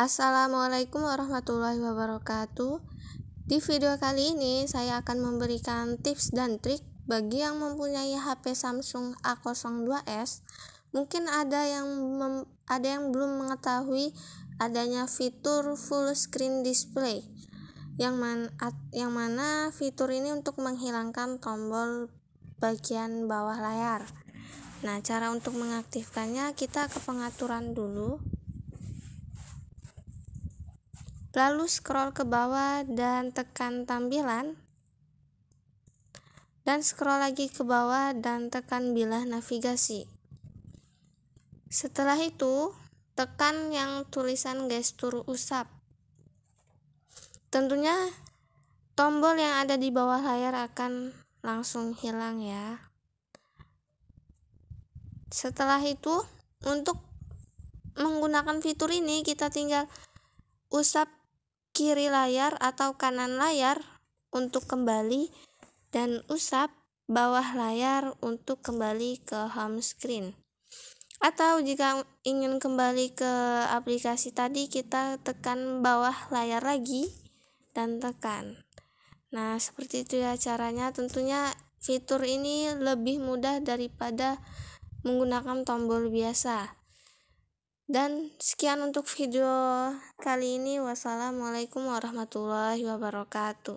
Assalamualaikum warahmatullahi wabarakatuh. Di video kali ini saya akan memberikan tips dan trik bagi yang mempunyai HP Samsung A02s. Mungkin ada yang mem ada yang belum mengetahui adanya fitur full screen display. Yang man yang mana fitur ini untuk menghilangkan tombol bagian bawah layar. Nah, cara untuk mengaktifkannya kita ke pengaturan dulu. Lalu scroll ke bawah dan tekan tampilan. Dan scroll lagi ke bawah dan tekan bilah navigasi. Setelah itu, tekan yang tulisan gestur usap. Tentunya tombol yang ada di bawah layar akan langsung hilang ya. Setelah itu, untuk menggunakan fitur ini kita tinggal usap kiri layar atau kanan layar untuk kembali dan usap bawah layar untuk kembali ke home screen. Atau jika ingin kembali ke aplikasi tadi kita tekan bawah layar lagi dan tekan. Nah, seperti itu ya caranya. Tentunya fitur ini lebih mudah daripada menggunakan tombol biasa. Dan sekian untuk video kali ini. Wassalamualaikum warahmatullahi wabarakatuh.